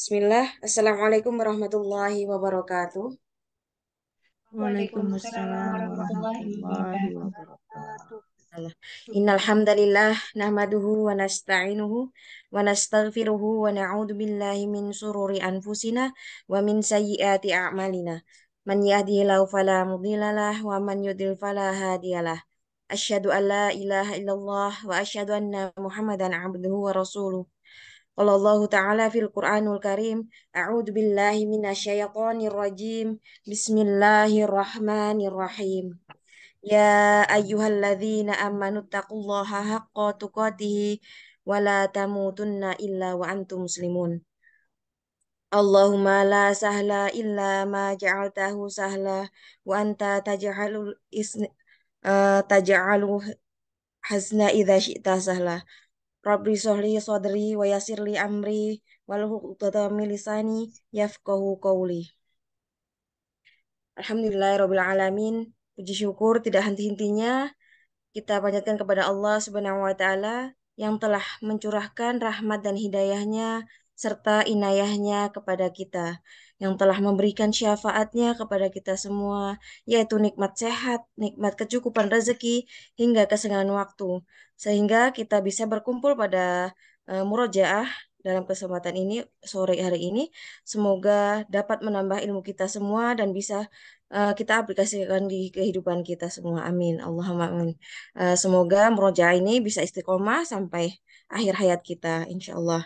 Bismillah. Assalamualaikum warahmatullahi wabarakatuh. Waalaikumsalam warahmatullahi wabarakatuh. Innal hamdalillah wa nasta'inuhu wa nastaghfiruhu wa na'udzu billahi min sururi anfusina wa min sayyiati a'malina. Man yahdihillahu fala mudhillalah wa man yudlil fala hadiyalah. Asyhadu an la ilaha illallah wa asyhadu anna Muhammadan 'abduhu wa rasuluh. Qala Allah Ta'ala fil Qur'anul Karim, A'udhu billahi minasyaitonir rajim, Bismillahirrahmanirrahim. Ya ayyuhalladzina amanu taqullaha haqqa tuqatih wa la tamutunna illa wa antum muslimun. Allahumma la sahla illa ma ja'altahu sahla wa anta taj'alul isn eh, taj'aluh hasna idza syi'ta sahla Rabbi sohli sodri wa yasirli amri wal uqdatami lisani yafqahu Alhamdulillah Alhamdulillahirabbil alamin. Puji syukur tidak henti-hentinya kita panjatkan kepada Allah Subhanahu wa taala yang telah mencurahkan rahmat dan hidayahnya serta inayahnya kepada kita yang telah memberikan syafaatnya kepada kita semua, yaitu nikmat sehat, nikmat kecukupan rezeki, hingga kesenangan waktu. Sehingga kita bisa berkumpul pada uh, murojaah dalam kesempatan ini, sore hari ini. Semoga dapat menambah ilmu kita semua dan bisa uh, kita aplikasikan di kehidupan kita semua. Amin. Allahumma amin. Uh, semoga murojaah ini bisa istiqomah sampai akhir hayat kita, insya Allah.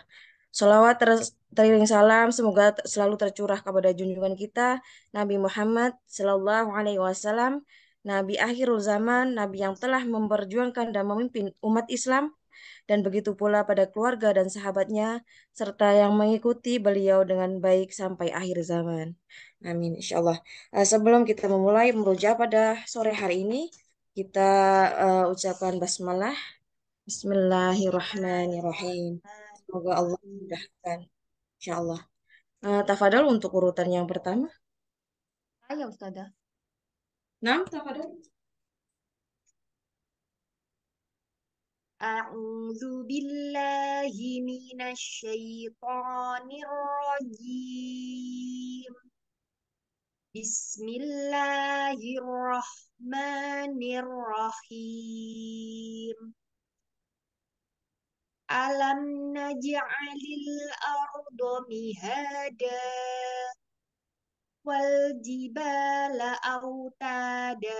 Salawat terus teriring salam semoga selalu tercurah kepada junjungan kita Nabi Muhammad Shallallahu Alaihi Wasallam Nabi akhirul zaman Nabi yang telah memperjuangkan dan memimpin umat Islam dan begitu pula pada keluarga dan sahabatnya serta yang mengikuti beliau dengan baik sampai akhir zaman amin Insya Allah. Eh, sebelum kita memulai merujuk pada sore hari ini kita uh, ucapkan basmalah Bismillahirrahmanirrahim. Semoga Allah mudahkan. Insya Allah. Uh, eh, Tafadal untuk urutan yang pertama. Ayo, Ustazah. Nam, Tafadal. A'udhu billahi minas rajim. Bismillahirrahmanirrahim. Alam naj'alil ardo mihada wal jibala autada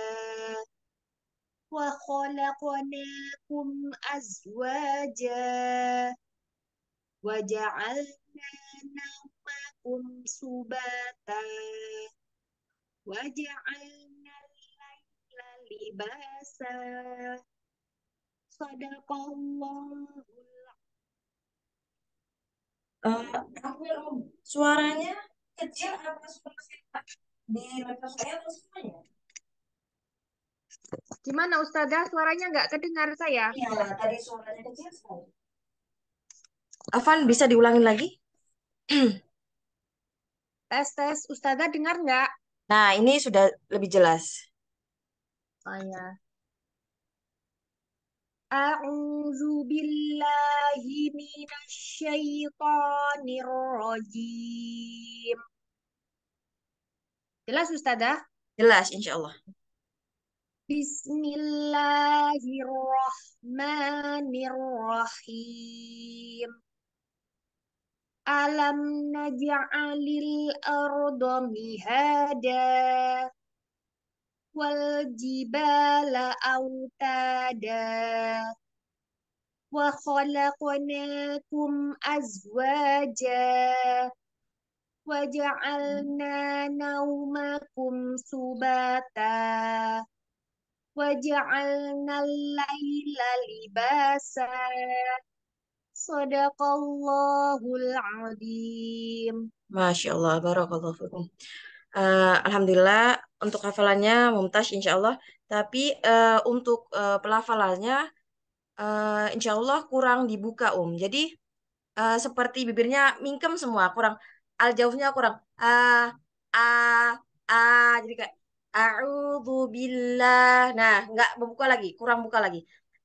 wa khalaqnakum azwaja wa ja'alna nawmakum subata wa ja'alna layla libasa sadaqallahu uh, suaranya kecil apa suara saya di laptop saya atau semuanya? Gimana Ustazah suaranya nggak kedengar saya? Iya, tadi suaranya kecil sekali. Afan bisa diulangin lagi? tes tes Ustazah dengar nggak? Nah ini sudah lebih jelas. Oh ya. أعوذ بالله من الشيطان الرجيم Jelas Ustazah? Jelas insya Allah. Bismillahirrahmanirrahim. Alam naj'alil arda mihada wal jibala autada wa khalaqnakum azwaja wa ja'alna naumakum subata wa ja'alna al-laila libasa Sadaqallahul azim. Masya Allah, barakallahu fikum uh, alhamdulillah untuk hafalannya mumtaz Insyaallah tapi uh, untuk uh, pelafalannya uh, insya kurang dibuka um jadi uh, seperti bibirnya mingkem semua kurang al jauhnya kurang a a a jadi kayak a'udzu billah. Nah, nggak membuka lagi, kurang buka lagi.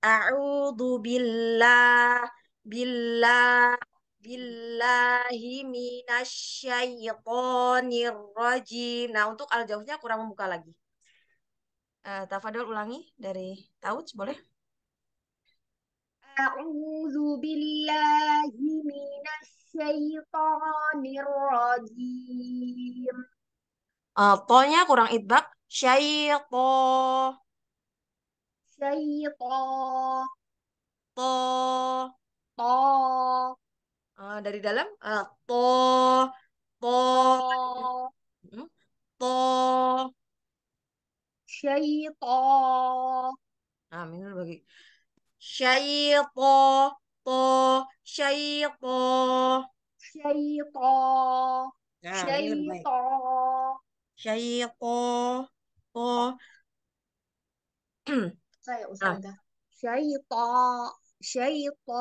a'udzu billah, billah, billahi minasyaitonir rajim. Nah, untuk al jauhnya kurang membuka lagi. Uh, eh, tafadol ulangi dari Tauj, boleh? A'udzu billahi minasyaitonir rajim. Uh, eh, kurang idbak. Syaito. Syaito. To. To. Eh, dari dalam uh, to to hmm, to syaito nah minum bagi syaito to syaito syaito syaito nah, syaito to saya nah. usah dah syaito syaito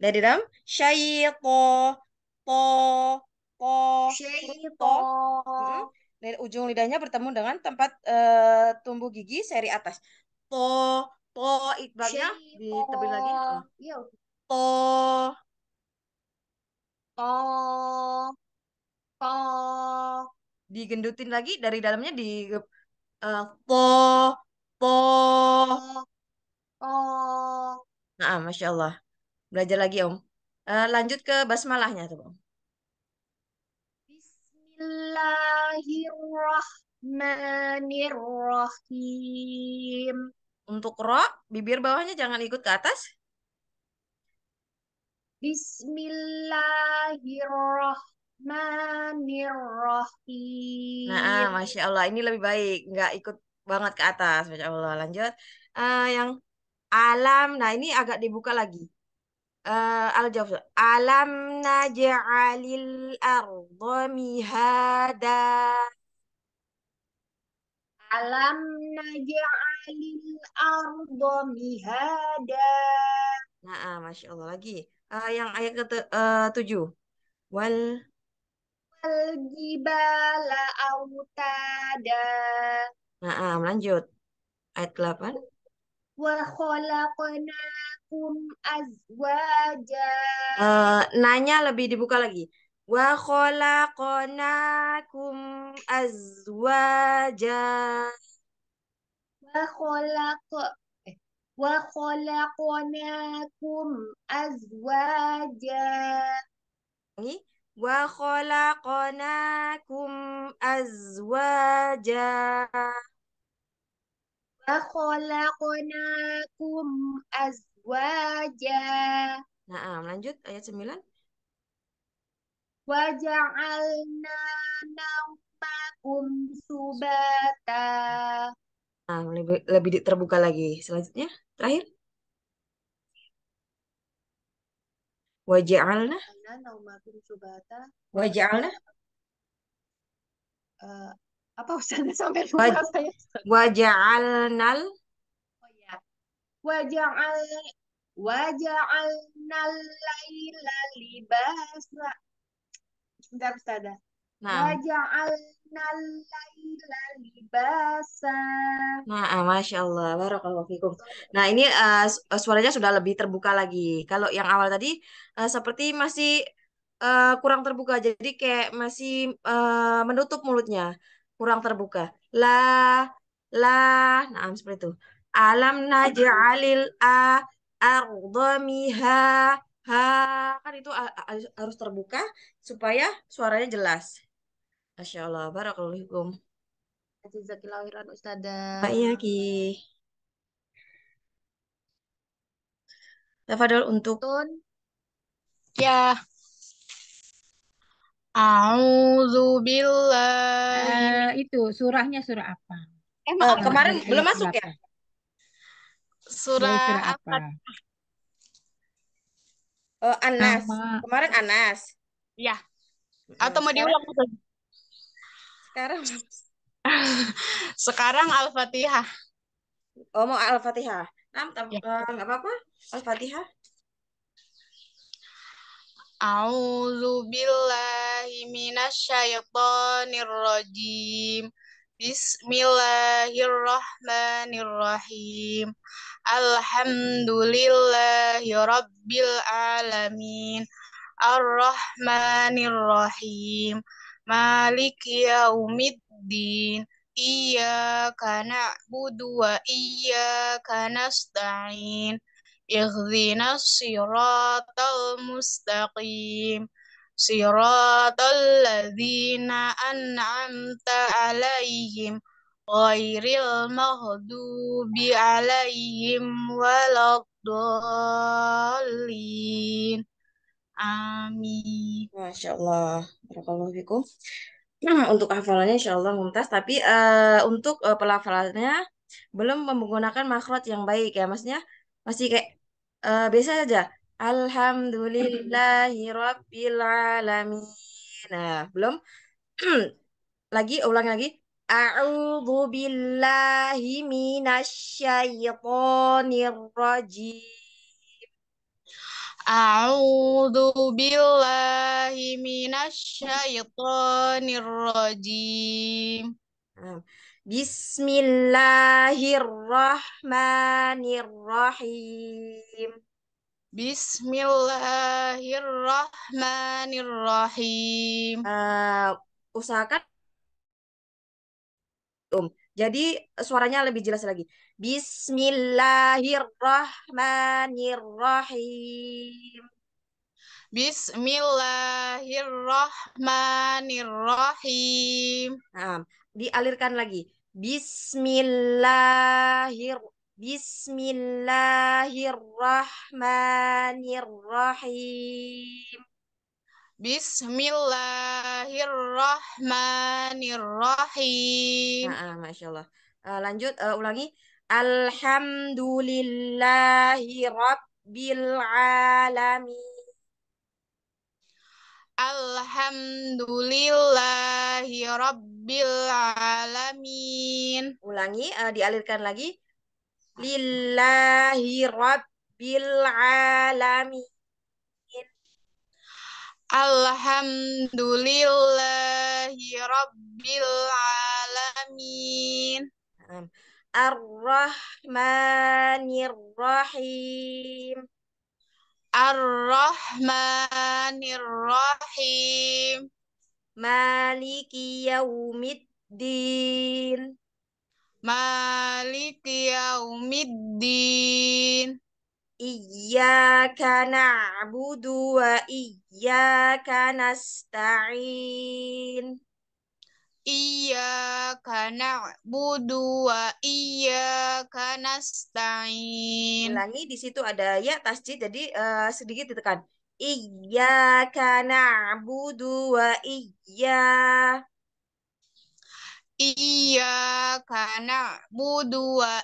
dari dalam syaito to to syaito hmm. dari ujung lidahnya bertemu dengan tempat uh, tumbuh gigi seri atas to to ikbalnya di tebel lagi iya. to to to digendutin lagi dari dalamnya di uh, to to to nah masya Allah belajar lagi Om. Uh, lanjut ke basmalahnya tuh Om. Bismillahirrahmanirrahim. Untuk rok bibir bawahnya jangan ikut ke atas. Bismillahirrahmanirrahim. Nah, ah, Masya Allah. Ini lebih baik. Nggak ikut banget ke atas. Masya Allah. Lanjut. Uh, yang alam. Nah, ini agak dibuka lagi. Uh, eh, al jawab alam naj'alil arda mihada alam naj'alil arda mihada nah masya Allah lagi uh, yang ayat ke uh, tujuh wal wal jibala autada nah lanjut ayat delapan wa khalaqna lakum azwaja. Uh, nanya lebih dibuka lagi. Wa khalaqnakum azwaja. Wa khalaq eh, wa khalaqnakum azwaja. Ini wa khalaqnakum azwaja. Wa khalaqnakum azwaja wajah Nah, lanjut ayat 9. Waja'alna naumakum subata. Nah, lebih, lebih terbuka lagi. Selanjutnya, terakhir. Waja'alna. Naumakum subata. Waja'alna. Uh, apa usahanya sampai lupa saya? Waja'alnal waja'al waja'alnal laila libasa Bentar Ustazah Nah. Waja'alnal laila libasa. Nah, Masya Allah. Barakallahu Nah, ini uh, suaranya sudah lebih terbuka lagi. Kalau yang awal tadi, uh, seperti masih uh, kurang terbuka. Jadi kayak masih uh, menutup mulutnya. Kurang terbuka. lah lah Nah, seperti itu alam naj'alil a ardhamiha ha kan itu harus terbuka supaya suaranya jelas. Masya Allah, barakallahu fikum. Jazakallahu khairan Ustazah. Pak Yaki. Tafadhol ya, untuk Tun. Ya. A'udzu billahi. Eh, itu surahnya surah apa? Eh, oh, kemarin belum masuk ya? surah, surah apa? Uh, Anas. Nama. Kemarin Anas. Ya. Atau mau diulang lagi? Sekarang. Sekarang Al-Fatihah. Oh, mau Al-Fatihah. Nah, ya. nggak apa-apa. Al-Fatihah. A'udzu billahi minasyaitonir rajim. Bismillahirrahmanirrahim. Alhamdulillahi rabbil alamin. Arrahmanirrahim. rahmanirrahim Maliki yaumiddin. Iyyaka na'budu wa iyyaka nasta'in. Ihdinas siratal mustaqim. Siratul ladzina an'amta alaihim ghairil maghdubi alaihim waladdallin amin Masya Allah Barakallahu fikum Nah, untuk hafalannya insya Allah muntas, tapi uh, untuk uh, pelafalannya belum menggunakan makhrot yang baik ya, maksudnya masih kayak uh, biasa aja Alhamdulillahi Rabbil Alamin. Nah, belum? lagi, ulang lagi. A'udhu billahi minasyaitonir rajim. A'udhu billahi minasyaitonir rajim. Nah, bismillahirrahmanirrahim. Bismillahirrahmanirrahim. Uh, usahakan um. Jadi eh, suaranya lebih jelas lagi. Bismillahirrahmanirrahim. Bismillahirrahmanirrahim. Nah, dialirkan lagi. Bismillahirrahmanirrahim. Bismillahirrahmanirrahim. Bismillahirrahmanirrahim. Nah, Masya Allah. Uh, lanjut, uh, ulangi. Alhamdulillahi Rabbil Alamin. Alhamdulillahi Rabbil Alamin. Ulangi, uh, dialirkan lagi lillahi rabbil alamin. Alhamdulillahi rabbil alamin. Ar-Rahmanir Rahim. Ar-Rahmanir Rahim. Maliki yaumiddin. Maliki yaumiddin. Iyyaka na'budu wa iyyaka nasta'in. Iyyaka na'budu wa iyyaka nasta'in. Ulangi di situ ada ya tasjid jadi uh, sedikit ditekan. Iyyaka na'budu wa iya Iyyaka na'budu wa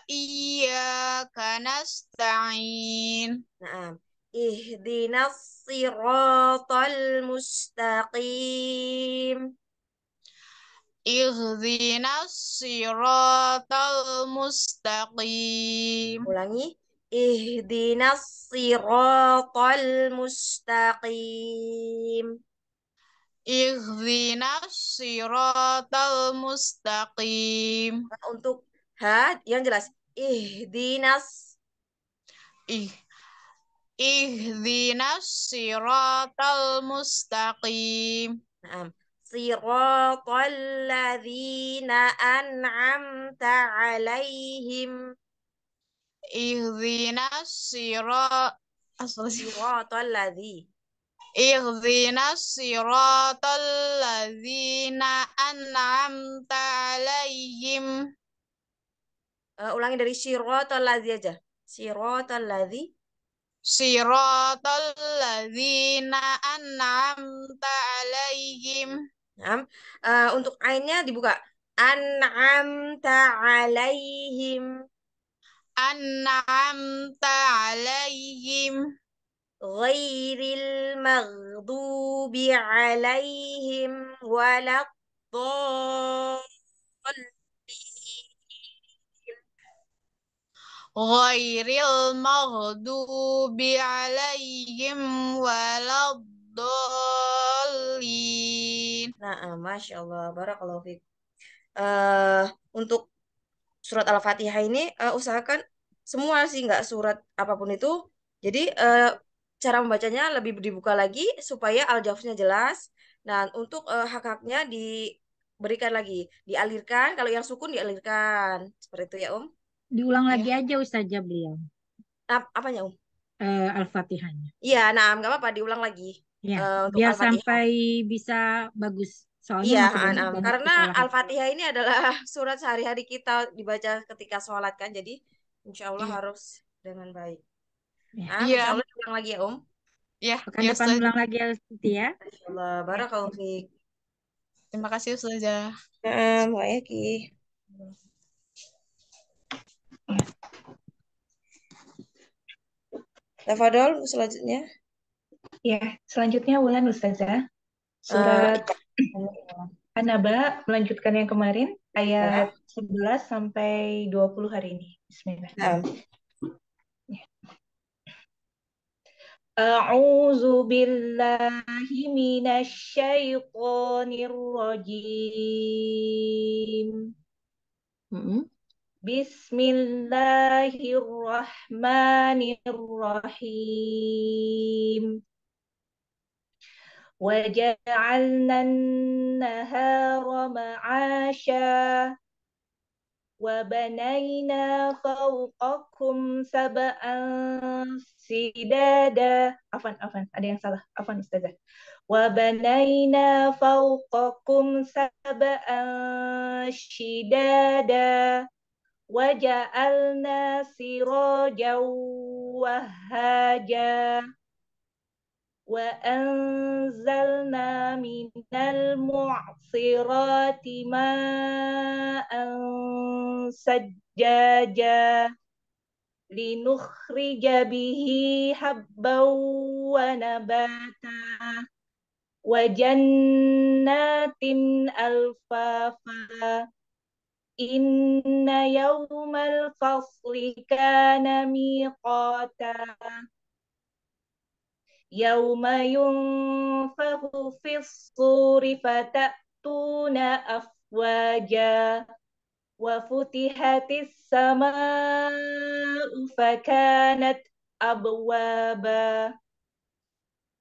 karena iya, stain nah Ihdinas siratal mustaqim. Ihdinas siratal mustaqim. Ulangi. Ihdinas siratal mustaqim. Ihdinas siratal mustaqim. Nah, untuk hat yang jelas ihdinas ih ihdinas siratal mustaqim. Naam. Siratal ladzina an'amta 'alaihim. Ihdinas sirat Siratal ladzi Ihdinas siratal ladzina an'amta alaihim. Uh, ulangi dari siratal ladzi aja. Siratal ladzi. Siratal ladzina an'amta alaihim. uh, eh, untuk ainnya dibuka. An'amta alaihim. An'amta alaihim ghairil maghdubi alaihim waladdallin ghairil maghdubi alaihim waladdallin nah masya Allah barakallahu fiik uh, untuk surat al-fatihah ini uh, usahakan semua sih nggak surat apapun itu jadi uh, cara membacanya lebih dibuka lagi supaya aljafnya jelas dan nah, untuk uh, hak-haknya diberikan lagi, dialirkan kalau yang sukun dialirkan. Seperti itu ya, Om. Diulang okay. lagi aja ustazah beliau. Ap apanya, Om? Uh, Al-Fatihahnya. Iya, nah nggak apa-apa diulang lagi. Ya, uh, untuk biar sampai bisa bagus. Soalnya iya, ah, nah, karena Al-Fatihah ini adalah surat sehari-hari kita dibaca ketika sholat kan, jadi insya Allah ya. harus dengan baik. Ya. Ah, iya. Insya Allah ulang lagi ya, Om. Ya, Pekan ya, depan Ustaz. ulang lagi ya, Siti ya. Insyaallah. Barakallahu fiik. Terima kasih, Ustazah. Nah, Mbak Eki. Tafadol selanjutnya. Ya, selanjutnya Wulan Ustazah. Eh, Surat uh, Anaba melanjutkan yang kemarin ayat uh, ya. 11 sampai 20 hari ini. Bismillah. Uh. أعوذ بالله من الشيطان الرجيم بسم الله الرحمن الرحيم وجعلنا النهار معاشا وبنينا فوقكم سبعا sidada afan afan ada yang salah afan ustazah wa banaina fawqakum sab'an shidada wa ja'alna sirajan wahaja wa anzalna minal mu'sirati ma'an sajjaja لنخرج به حبا ونباتا وجنات ألفافا إن يوم الفصل كان ميقاتا يوم ينفخ في الصور فتأتون أفواجا وفتحت السماء فكانت أبوابا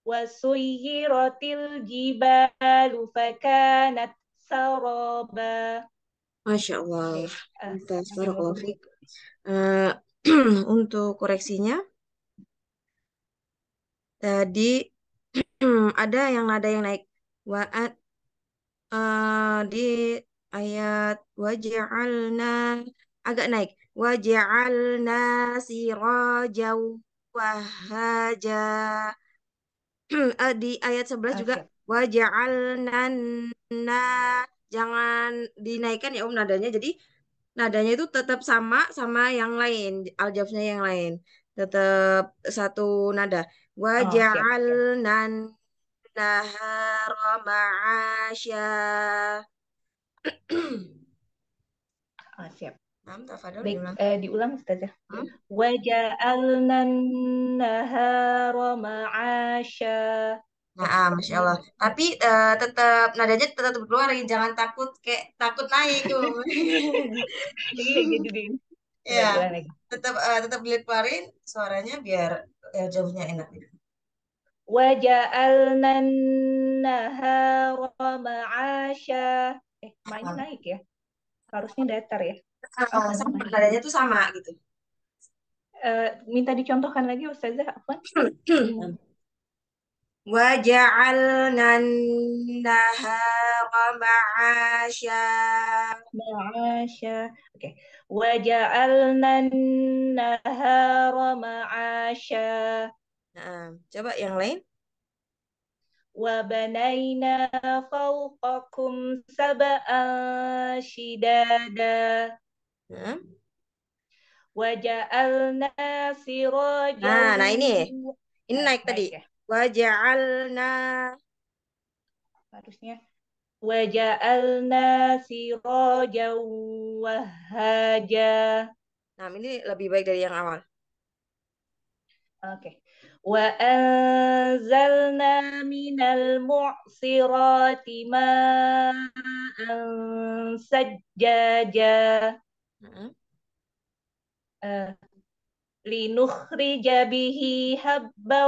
وسيرت الجبال فكانت سرابا ما شاء الله untuk koreksinya tadi ada yang nada yang naik waat uh, di ayat waja'alna agak naik waja'alna sirajaw wahaja eh, di ayat 11 juga juga waja'alna jangan dinaikkan ya Om nadanya jadi nadanya itu tetap sama sama yang lain aljabnya yang lain tetap satu nada waja'alna oh, okay, okay. nahara oh, siap. Baik, diulang. Eh, diulang Ustazah. Wa ja'alna nahara ma'asha. Nah, Masya Allah. Tapi uh, eh, tetap nadanya tetap keluar lagi. Jangan takut kayak takut naik. Jadi Ya, tetap uh, tetap dikeluarin suaranya biar uh, jauhnya enak. Gitu. Wa ja'alna nahara ma'asha eh mainnya naik ya harusnya datar ya sama tuh sama gitu Uh, minta dicontohkan lagi Ustazah apa? Wa ja'alna nahara maasha ma'asha Oke okay. Wa ja'alna nahara ma'asha nah, Coba yang lain وبنينا فوقكم سبعا شدادا hmm? وجعلنا سراجا nah, nah ini ini nah, naik, tadi ya. harusnya waja'alna sirajan wahaja nah ini lebih baik dari yang awal oke okay. وأنزلنا من المعصرات ماء سجاجا آه، لنخرج به حبا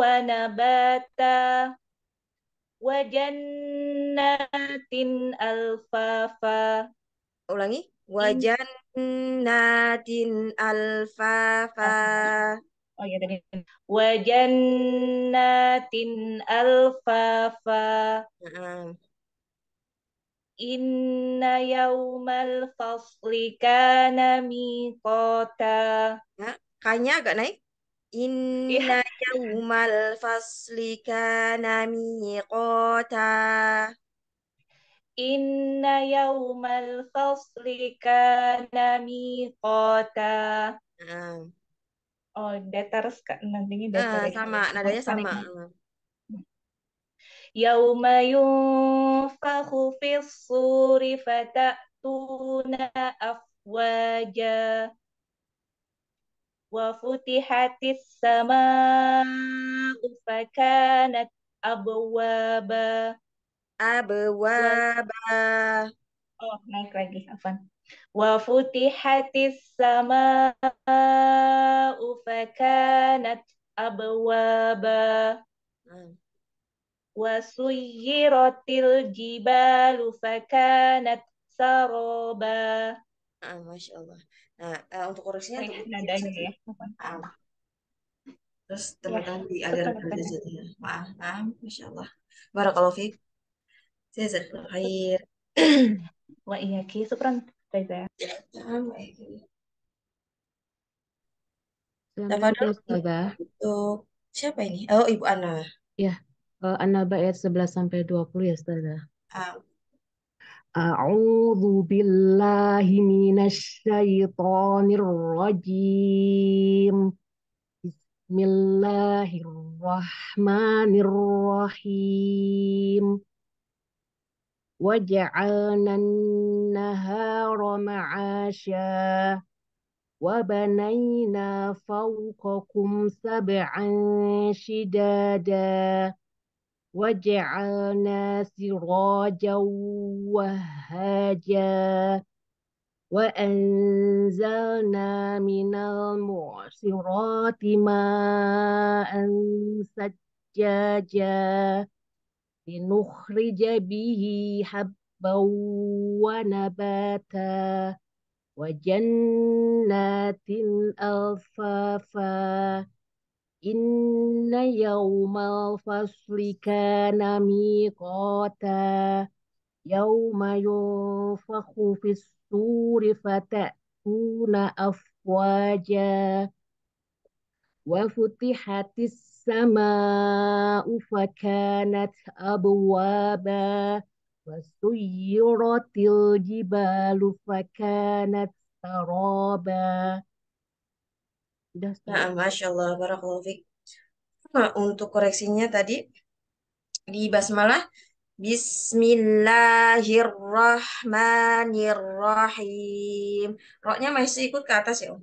ونباتا وجنات ألفافا ulangi wajannatin alfafa oh ya tadi wa jannatin alfafa Inna yaumal fasli kana miqata. Ya, kanya agak naik. Iya. Inna yaumal fasli kana miqata. Inna yaumal fasli kana miqata. Hmm oh datars nantinya ah, datar. Uh, sama, nadanya sama. Yauma yunfakhu fis suri fatatuna afwaja wa futihatis samaa'u fakanat abwaba abwaba oh naik lagi afan wa futihatis sama fakanat abwaba hmm. wa suyiratil jibalu fakanat saroba ah, Masya Allah nah uh, untuk koreksinya? oh, nadanya ya terus iya. teman-teman ya, di aliran derajatnya maaf maaf Masya Allah Barakallahu fiik Jazakallahu khair wa iyaki syukran Ya, ya, stay there. siapa ini? Oh, Ibu Ana. Ya, uh, eh, Ana bayat 11 sampai 20 ya, Ustazah. Ah. A'udzu billahi minasyaitonir rajim. Bismillahirrahmanirrahim. وجعلنا النهار معاشا وبنينا فوقكم سبعا شدادا وجعلنا سراجا وهاجا وأنزلنا من المعصرات ماء سجاجا لنخرج به حبا ونباتا وجنات ألفافا إن يوم الفصل كان ميقاتا يوم ينفخ في السور فتأتون أفواجا وفتحت السور السماء فكانت أبوابا وسيرت الجبال فكانت سرابا Nah, Masya Allah, Barakallahu Fik. Nah, untuk koreksinya tadi, di basmalah, Bismillahirrahmanirrahim. Roknya masih ikut ke atas ya, Om?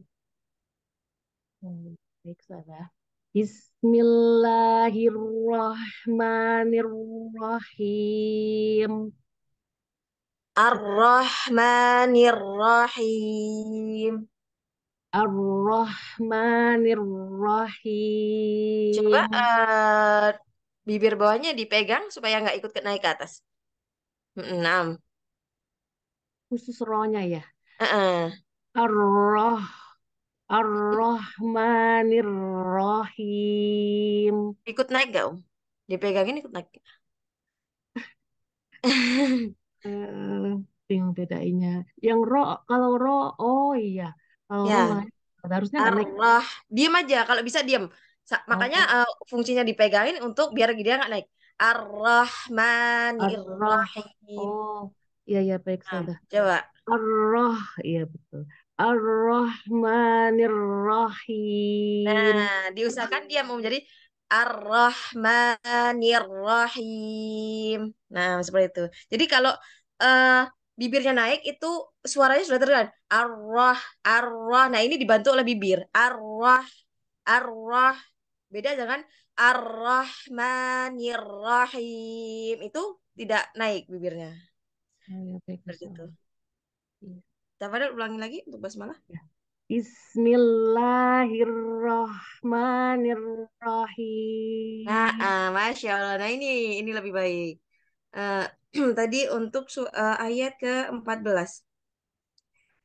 Hmm, baik, Sarah. Ya. Bis Bismillahirrahmanirrahim. Ar-Rahmanirrahim. Ar-Rahmanirrahim. Coba uh, bibir bawahnya dipegang supaya nggak ikut naik ke atas. Enam. Khusus rohnya ya. Uh -uh. ar rahmanirrahim Ar-Rahmanir-Rahim. Ikut naik gak, Om? Dipegangin ikut naik. Bingung eh, bedainya. Yang ro, kalau ro, oh iya. Kalau ya. roh, harusnya naik. Allah, diam aja. Kalau bisa diam. Sa- oh. makanya uh, fungsinya dipegangin untuk biar dia gak naik. Ar-Rahmanir-Rahim. Ar oh, iya iya baik nah, sudah. Nah, coba. Ar-Rah, iya betul. Ar-Rahmanir-Rahim. Nah, diusahakan dia mau menjadi Ar-Rahmanir-Rahim. Nah, seperti itu. Jadi kalau uh, bibirnya naik itu suaranya sudah terdengar Ar-Rah, Ar-Rah. nah ini dibantu oleh bibir Ar-Rah, Ar-Rah. beda dengan rahim itu tidak naik bibirnya oh, ya, baik, itu. Tafadhol ulangi lagi untuk basmalah. Ya. Bismillahirrahmanirrahim. Nah, uh, masya Allah. Nah ini ini lebih baik. Uh, tadi untuk uh, ayat ke 14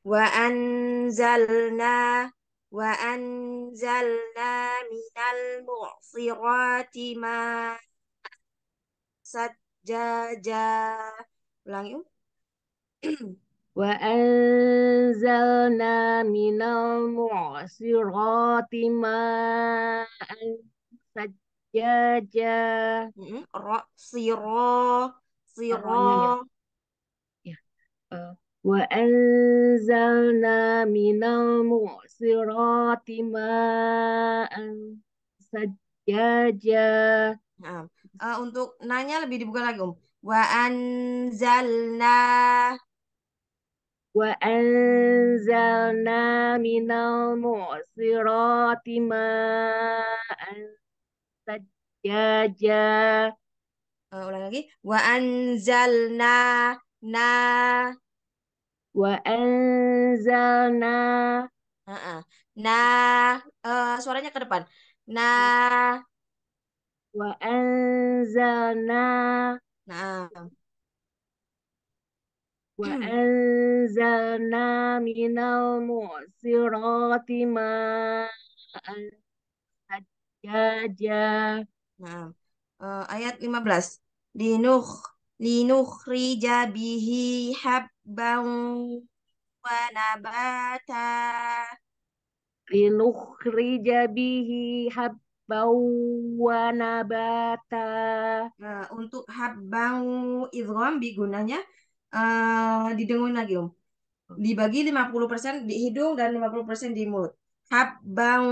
Wa anzalna wa anzalna minal mu'sirati ma sajjaja. Ulangi. Um. وأنزلنا من المعصرات ماء سجاجا سيرا سيرا وأنزلنا من المعصرات ماء سجاجا Nah, uh, untuk nanya lebih dibuka lagi, Om. Wa anzalna wa anzalna minal mu'sirati ma'an sajjaja uh, ulang lagi wa anzalna na wa anzalna uh -uh. na uh, suaranya ke depan na wa anzalna nah وأنزلنا من المعصرات ماء ثجاجا نعم ayat 15 linuh linukhrija bihi habban wa nabata linukhrija bihi habban nah, untuk habbang idgham bi gunanya uh, eh, didengung lagi Om. Dibagi 50% di hidung dan 50% di mulut. Habbang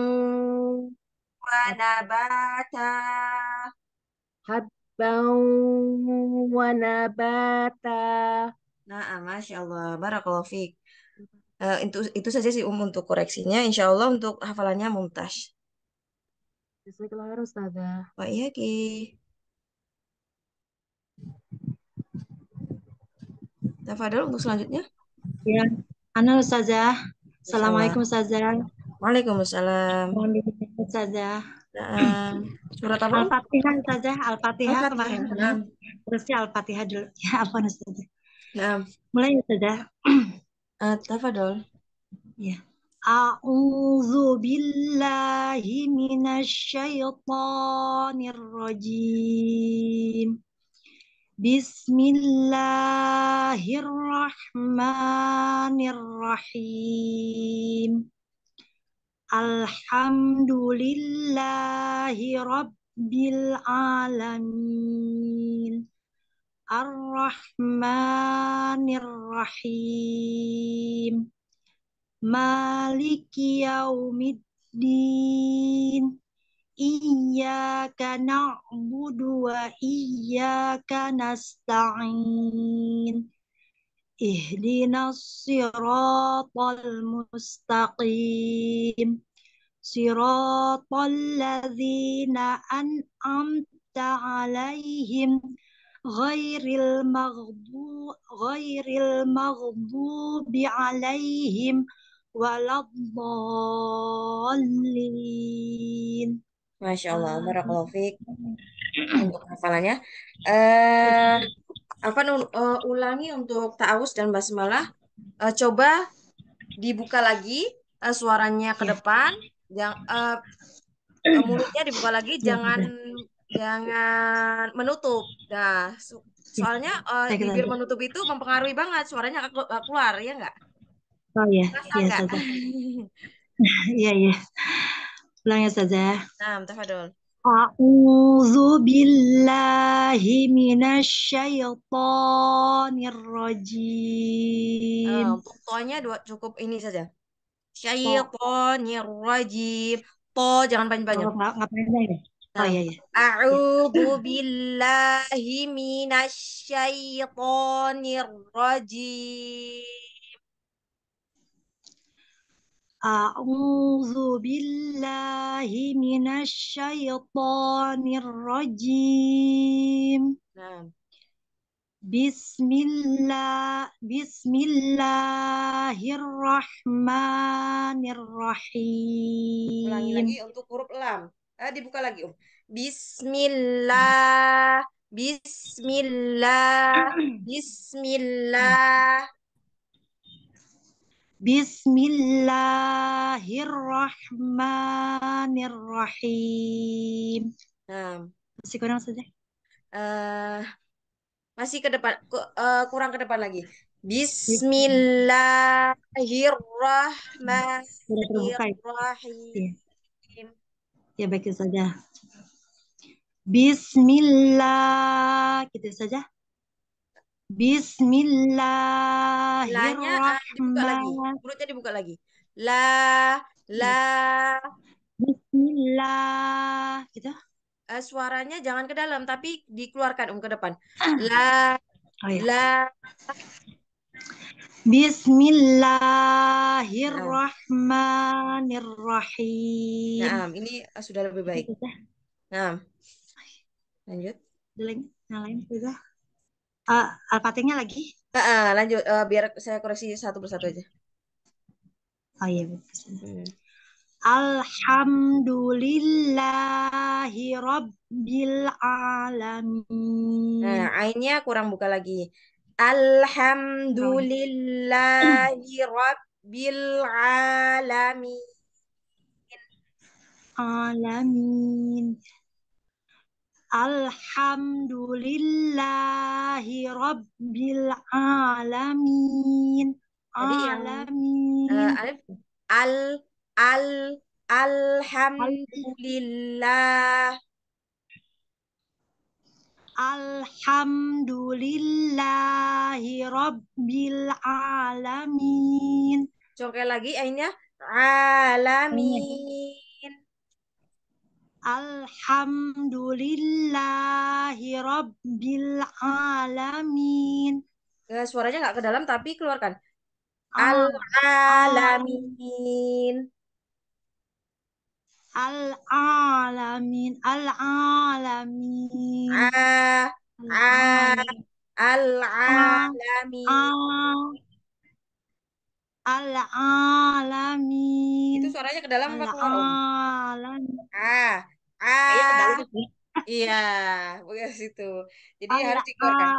wanabata Habbang wanabata. Nah, Masya Allah. Barakallah fiq Uh, eh, itu itu saja sih um untuk koreksinya. Insya Allah untuk hafalannya mumtaz. Jazakallah Ustazah. Wa iyaki. Tafadil nah, untuk selanjutnya. Ya, Ana Ustazah. Assalamualaikum Ustazah. Waalaikumsalam. Ustazah. Nah, surat apa? Al-Fatihah Ustazah, Al-Fatihah kemarin. Nah. Terusnya Al-Fatihah dulu. Ya, apa Ustazah? Nah. Mulai Ustazah. Uh, eh, tafadol. Ya. A'udzu billahi من الشيطان Bismillahirrahmanirrahim. Alhamdulillahi Rabbil Alamin. Ar-Rahmanir Rahim. Maliki Yaumiddin iyyaka na'budu wa iyyaka nasta'in ihdinas siratal mustaqim siratal ladzina an'amta 'alaihim ghairil غير ghairil maghdubi 'alaihim waladdallin Masya Allah, Umar ah. fiik untuk hafalannya. Eh, apa uh, ulangi untuk Ta'awus dan basmalah. Uh, coba dibuka lagi uh, suaranya ke iya. depan. Yang uh, mulutnya dibuka lagi, iya, jangan iya. jangan menutup. Nah, soalnya uh, bibir menutup itu mempengaruhi banget suaranya keluar ya nggak? Oh iya, iya, Iya, iya. Ulang ya, Ustazah. Naam, tafadol. A'udzu billahi minasyaitonir rajim. الرجيم. Uh, eh, dua cukup ini saja. Oh. Syaitonir rajim. To jangan panjang-panjang. Enggak oh, -panjang. panjang ya? Nah. Oh iya iya. A'udzu billahi minasyaitonir rajim. أعوذ بالله من الشيطان الرجيم نعم بسم الله بسم الله الرحمن الرحيم Ulangi lagi untuk huruf lam. Ah, dibuka lagi, Um. Bismillah, Bismillah, Bismillah. Bismillahirrahmanirrahim. Nah, masih kurang saja. Uh, eh, masih ke depan, uh, kurang ke depan lagi. Bismillahirrahmanirrahim. Iya. Ya baik saja. Bismillah, kita gitu, saja. Bismillahirrahmanirrahim. Ah, Mulutnya dibuka lagi. La, la. Bismillah. Gitu. Uh, suaranya jangan ke dalam, tapi dikeluarkan um ke depan. Ah. La, oh, iya. la. Bismillahirrahmanirrahim. Nah, ini eh, sudah lebih baik. Nah, lanjut. Lagi, nah, lain sudah. Uh, eh, al lagi? Uh, uh, lanjut, uh, biar saya koreksi satu persatu aja. Oh iya, hmm. Alhamdulillahi Alamin. Nah, ainnya kurang buka lagi. Alhamdulillahi Rabbil Alamin. Alamin. Alhamdulillahi Rabbil Alamin. Alamin. Uh, al al alhamdulillah. Alhamdulillahi Rabbil Alamin. Coba lagi ainnya alamin. Alhamdulillahi Rabbil Alamin. Nah, suaranya nggak ke dalam tapi keluarkan. Oh. Al Alamin. Al Alamin. Al Alamin. Al Alamin. Al Alamin. Itu suaranya ke dalam apa keluar? Al Alamin ah Iya, bukan situ. Jadi Al harus dikeluarkan.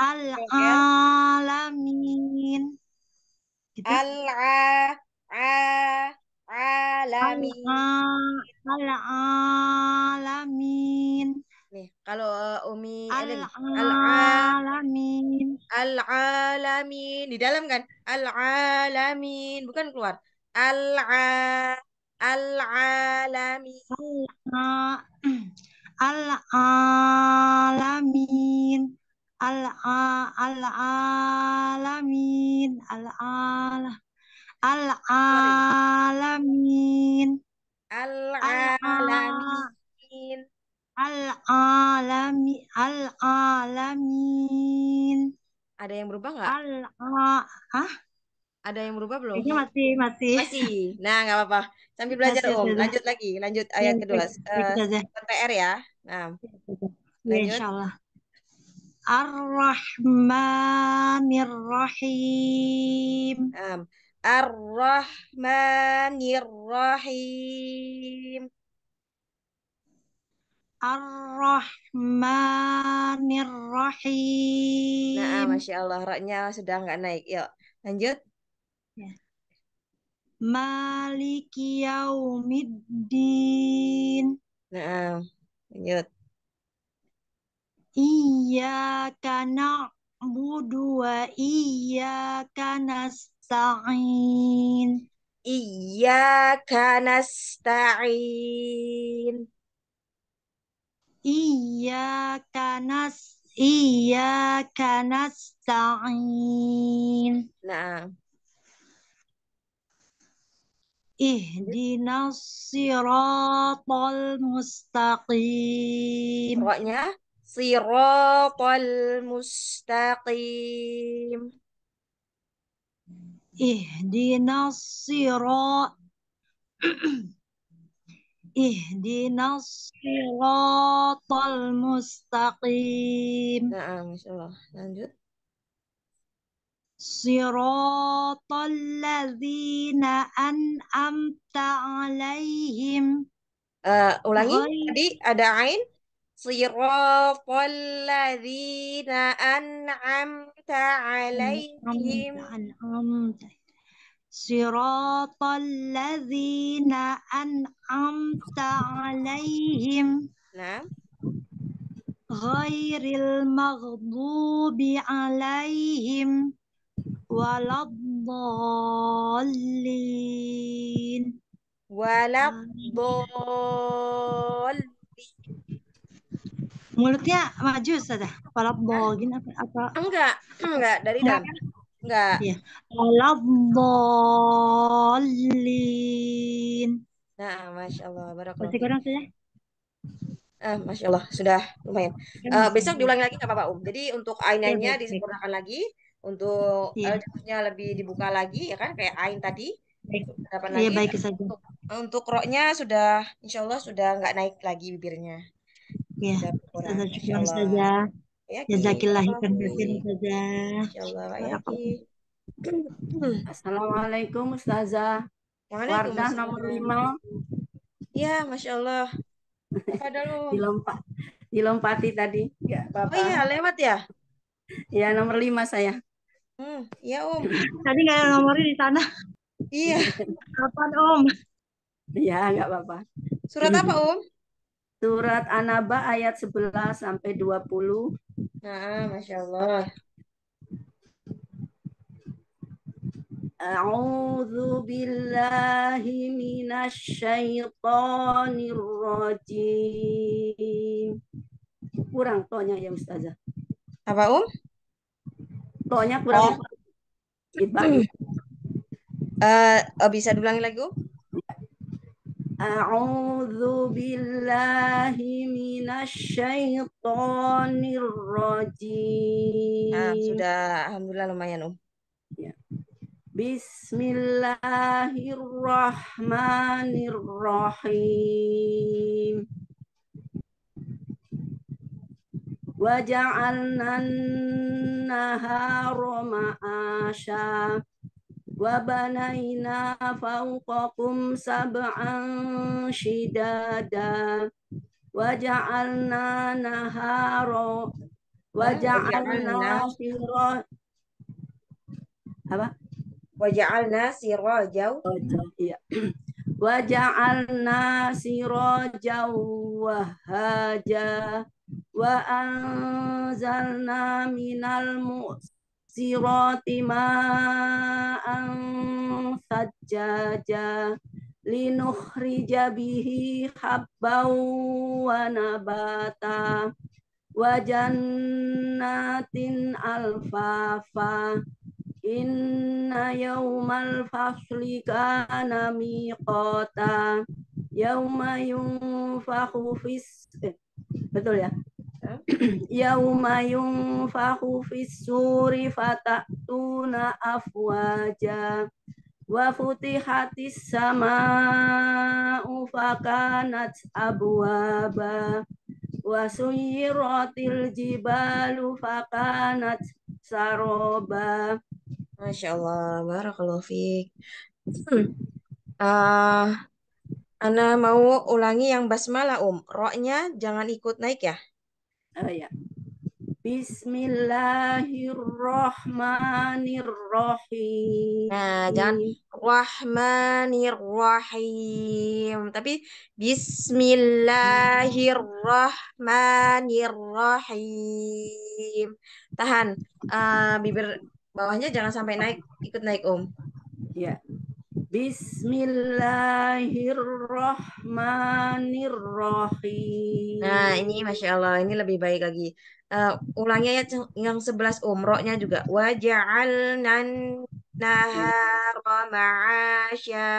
Al iya kan? alamin. Gitu. Al a a alamin. Al alamin. Nih, kalau uh, Umi al alamin. Al alamin di dalam kan? Al alamin, bukan keluar. Al alamin. Al-alamin. Al-alamin. Al-alamin. Al-alamin. Al-alamin. al alamin al-alamin. Ada yang berubah nggak? al alamin ada yang berubah belum? Ini masih masih. Masih. Nah, nggak apa-apa. Sambil belajar masih, Om. Lanjut lagi, lanjut ayat ah, ya, iya, kedua. Uh, iya, iya, eh, PR ya. Nah. Lanjut. insya Allah. Ar-Rahmanir-Rahim. Um. Ar-Rahmanir-Rahim. Ar-Rahmanir-Rahim. Nah, Masya Allah, raknya sudah nggak naik. Yuk, lanjut. Ya. Maliki yaumiddin. Nah, lanjut. kana budu wa iya kana stain, iya kana iya kana stain, Nah. Ihdinas siratal mustaqim. Pokoknya siratal mustaqim. Ihdinas sirat. Ihdinas siratal mustaqim. Nah, insyaallah Allah. Lanjut. صراط الذين أنعمت عليهم أولاً eh, تدي ada عين صراط الذين أنعمت عليهم أنعمت صراط الذين أنعمت عليهم نعم غير المغضوب عليهم waladdallin waladdallin Mulutnya maju saja. waladdallin apa, apa? Enggak, enggak dari dalam. Kan? Enggak. Iya. waladdallin Nah, masya Allah, barakallah. Berarti kurang saja. Ah, Masya Allah, sudah lumayan. Uh, besok diulangi lagi nggak apa-apa, Um. Jadi untuk ainanya iya, iya, iya. disempurnakan lagi untuk yeah. lebih dibuka lagi ya kan kayak ain tadi harapan yeah, lagi. baik saja. Untuk, untuk roknya sudah insya Allah sudah nggak naik lagi bibirnya. Iya. Ya, yeah. Iya, saja. Ya, Jazakillah ikan batin saja. ya. Assalamualaikum Ustazah. Wardah nomor lima. Ya, Masya Allah. ada lu. Dilompat, dilompati tadi. Ya, Bapak. Oh iya, lewat ya? Ya, nomor lima saya. Hmm, iya, Om. Tadi nggak ada nomornya di sana. Iya. Apa, Om? Iya, nggak apa-apa. Surat apa Om? Surat Anaba ayat 11 sampai 20. Nah, Masya Allah. أعوذ بالله من الشيطان الرجيم kurang tonya ya Ustazah. Apa Um? Tonya kurang oh. Iban. Uh, gitu, hmm. eh, oh, bisa diulangi lagi, A'udzu billahi بالله من ah, sudah alhamdulillah lumayan um ya. Bismillahirrahmanirrahim Wajah Alna Naharoma Asha, wabanaina faukum sabang sidada. Wajah Alna Nahar, wajah Alna Sirro, apa? Wajah Alna Sirro jauh, wajah Alna Sirro jauh wahaja wa anzalna minal mu'sirati ma'an sajjaja linukhrija bihi habban wa nabata wa jannatin alfafa inna yawmal fasli kana miqata yawma yunfakhu fis eh, betul ya Yauma yunfahu fis-suri fatatuna afwaja wa futihatis sama'u fakanat abwaba wa suyiratil jibalu fakanat saroba MasyaAllah, Allah, Barakallahu Fik. Ah, Ana mau ulangi yang basmalah, Um. Roknya jangan ikut naik ya. Oh ya. Bismillahirrahmanirrahim. Nah, jangan Rahmanirrahim. Tapi Bismillahirrahmanirrahim. Tahan. Uh, bibir bawahnya jangan sampai naik, ikut naik, Om. Ya. Bismillahirrahmanirrahim. Nah, ini Masya Allah, ini lebih baik lagi. Uh, ulangnya ya yang sebelas umrohnya juga. Waja'alnan nahara ma'asya.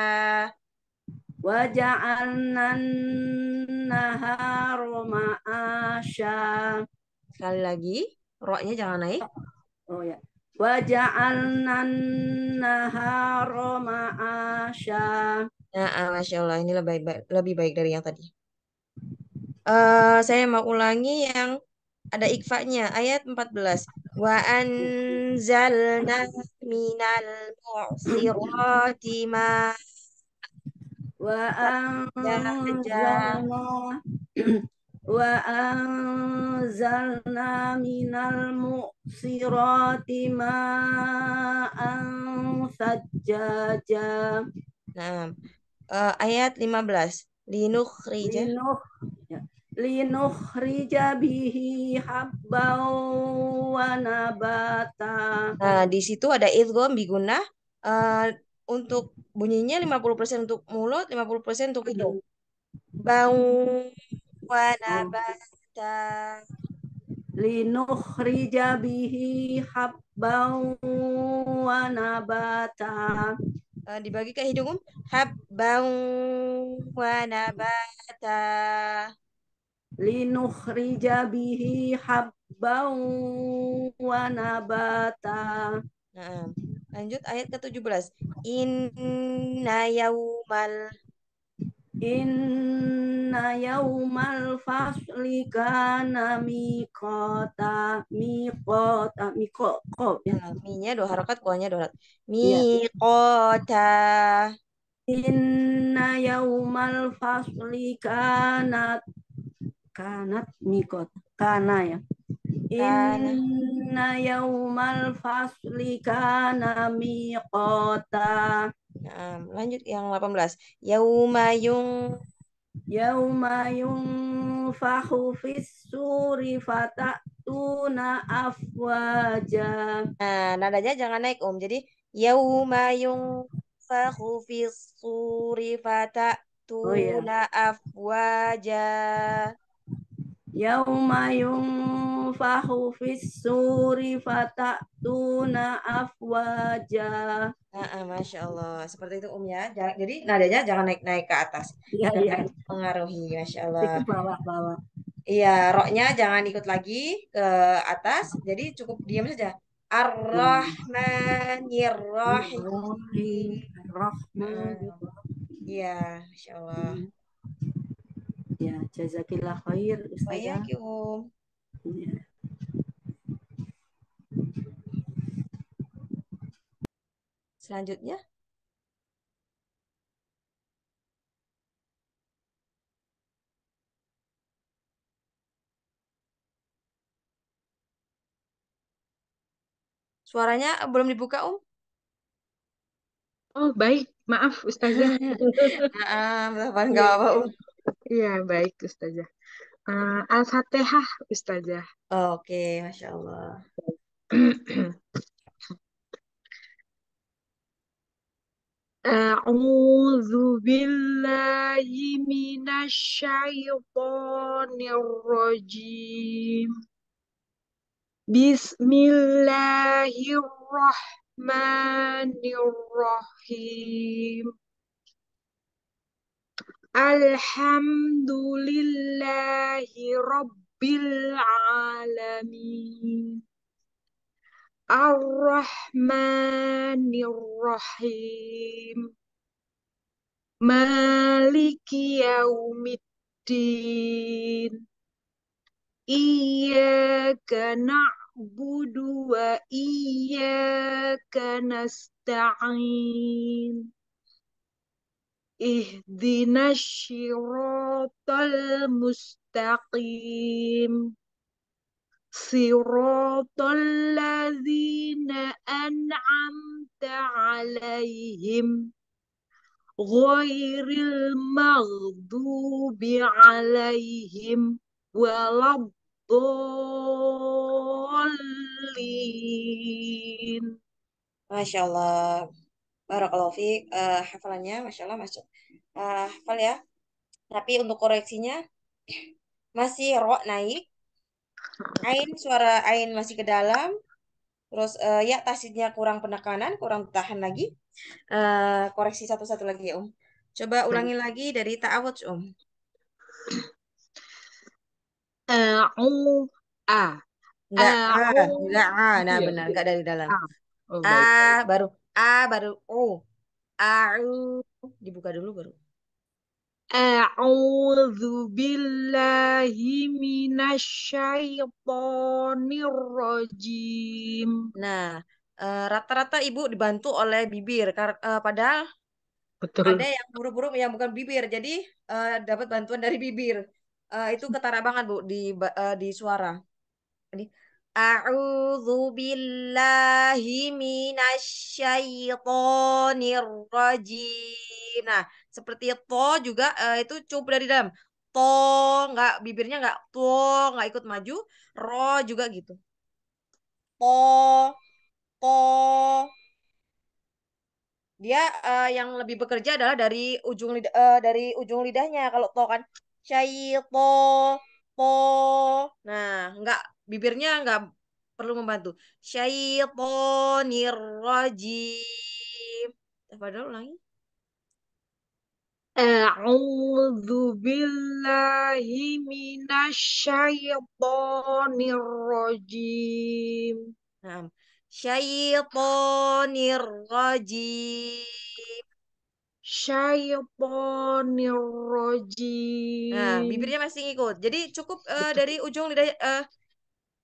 Waja'alnan nahara ma'asya. Sekali lagi, roknya jangan naik. Oh, oh ya an nahara ma'asya. Nah, Masya Allah, ini lebih baik, lebih baik dari yang tadi. Uh, saya mau ulangi yang ada ikfaknya ayat 14 wa anzalna minal mu'sirati ma wa ya, ya. anzalna wa anzalna minal mu'sirati ma'an sajjaja. Nah, uh, ayat 15. Linukhrija. Linuh, ya. Linukhrija bihi habban wa nabata. Nah, di situ ada idgham biguna uh, untuk bunyinya 50% untuk mulut, 50% untuk hidung. Bau linukhrija bihi habban wa nabata eh, dibagi ke hidung um, habban wa nabata linukhrija bihi habban wa nabata nah, lanjut ayat ke-17 inna yaumal Inna yaumal fasli kana mikota miqata miqo ya. Mi-nya dua harokat, kuahnya dua harokat. Miqata. Inna yaumal fasli kana kanat mikot kana ya. Inna yaumal fasli kana miqata. Ya. Hmm, Nah, lanjut yang 18. Yauma yung Yauma yung fahu fissuri fatatuna afwaja. Nah, nadanya jangan naik Om. Jadi yauma yung fahu fissuri fatatuna oh, iya. afwaja. Yauma yunfahu fissuri fatatuna afwaja. Nah, Masya Allah. Seperti itu Um ya. Jadi nadanya jangan naik-naik ke atas. Iya, iya. Pengaruhi, Masya Allah. Bawah-bawah. Iya, roknya jangan ikut lagi ke atas. Jadi cukup diam saja. Ar-Rahmanir-Rahim. Ar-Rahmanir-Rahim. Iya, Masya Allah. Hmm. Ya, jazakillah khair Ustazah. Ya. Selanjutnya Suaranya belum dibuka, Um? Oh, baik. Maaf, Ustazah. Maaf, ah, ah, nggak apa-apa, Um. Iya, baik Ustazah. Uh, Al-Fatihah Ustazah. Oke, Masya Allah. Eh, A'udzu billahi minasy syaithanir rajim Bismillahirrahmanirrahim Alhamdulillahi Rabbil Alamin ar rahmanirrahim rahim Maliki Yaumiddin Iyaka na'budu wa iyaka nasta'in اهدنا الشراط المستقيم صراط الذين أنعمت عليهم غير المغضوب عليهم ولا الضالين ما شاء الله Barakallahu fiik. Uh, eh, hafalannya Masya Allah masuk. Uh, eh, hafal ya. Tapi untuk koreksinya masih ro naik. Ain suara ain masih ke dalam. Terus uh, ya tasidnya kurang penekanan, kurang tahan lagi. Uh, koreksi satu-satu lagi ya, Om. Coba hmm. ulangi lagi dari ta'awudz, Om. Um. A'u a. Enggak, Enggak, Nah, iya, benar. Iya. Enggak dari dalam. A, oh, baru A baru U. A'u dibuka dulu baru. A'udzu billahi minasyaitonir rajim. Nah, eh, rata-rata ibu dibantu oleh bibir karena eh, padahal Betul. ada yang buru-buru, yang bukan bibir. Jadi uh, dapat bantuan dari bibir. Uh, itu ketara banget Bu di uh, di suara. Ini أعوذ بالله من الشيطان Nah, seperti to juga uh, itu cukup dari dalam. To enggak bibirnya enggak to enggak ikut maju. Ro juga gitu. To to dia uh, yang lebih bekerja adalah dari ujung lidah eh, uh, dari ujung lidahnya kalau to kan syaito to nah enggak bibirnya nggak perlu membantu. Syaitonirrajim. rajim. Padahal ulangi. A'udzu billahi minasyaitonirrajim. Naam. Nah, Syaitonirrajim. Nah, bibirnya masih ngikut. Jadi cukup uh, dari ujung lidah uh,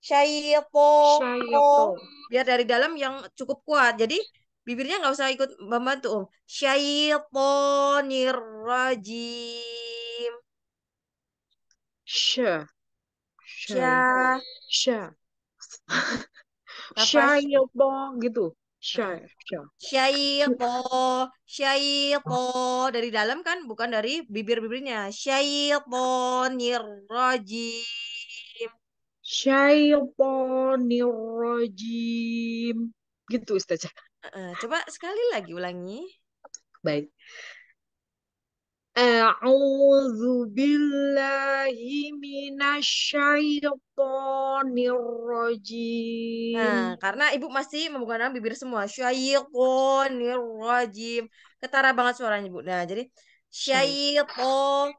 Syaito. Syaito. Biar dari dalam yang cukup kuat. Jadi bibirnya nggak usah ikut membantu om. Syaitonir nirajim. Sya. Sya. Sya. Syaito gitu. Sya. Syaito. Syaito. Dari dalam kan bukan dari bibir-bibirnya. Syaitonir nirajim syaitonirrojim Gitu Ustazah. Uh, coba sekali lagi ulangi. Baik. A'udzu billahi minasyaitonirrajim. Nah, karena Ibu masih menggunakan bibir semua. Syaitonirrajim. Ketara banget suaranya, Bu. Nah, jadi syaiton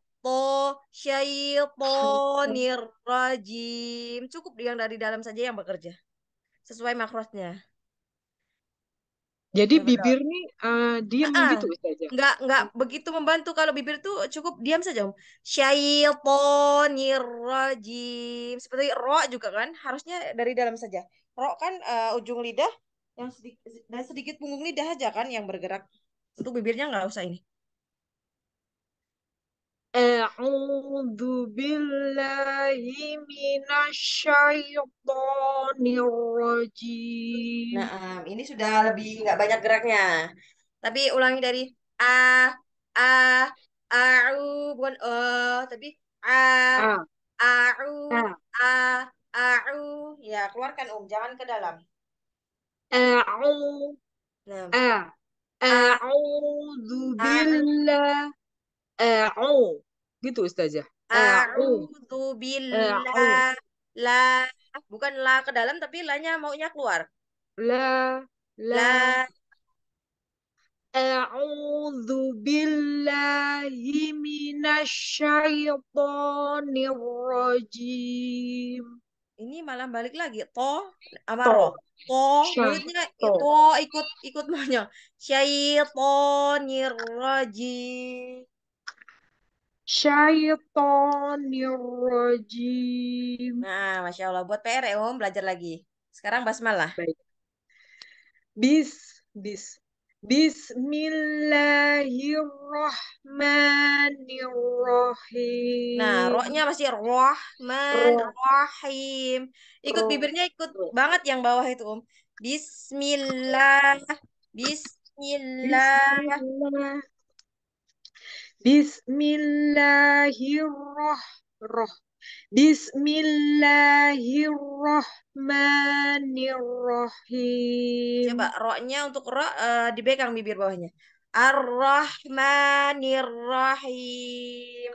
syaitonir rajim. Cukup yang dari dalam saja yang bekerja. Sesuai makrosnya. Jadi Betul. bibir nih uh, diam uh, gitu saja. Enggak enggak begitu membantu kalau bibir tuh cukup diam saja, Om. Syaitonir rajim. Seperti ro juga kan, harusnya dari dalam saja. Ro kan uh, ujung lidah yang sedikit dan sedikit punggung lidah aja kan yang bergerak. Untuk bibirnya nggak usah ini. A'udzu billahi minasyaitonir rajim. Nah, ini sudah lebih nggak banyak geraknya. Tapi ulangi dari a a a'u bukan e tapi a a'u a a'u ya keluarkan um jangan ke dalam. A'u. Nah. A. A'udzu billahi a'u gitu ustazah a'u billah la bukan la ke dalam tapi lanya maunya keluar la la, A'udzu billahi minasyaitonir Ini malah balik lagi to apa To, mulutnya itu ikut ikut maunya. Syaitonir Syaitonirrojim. Nah, Masya Allah. Buat PR ya, Om. Belajar lagi. Sekarang basmalah. Baik. Bis, bis. Bismillahirrahmanirrahim. Nah, rohnya masih rohman, rahim. Ikut bibirnya ikut banget yang bawah itu, Om. Bismillah. Bismillah. Bismillah. Bismillahirrahmanirrahim. Bismillahirrahmanirrahim. Coba roknya untuk rok uh, dipegang bibir bawahnya. Ar-Rahmanirrahim.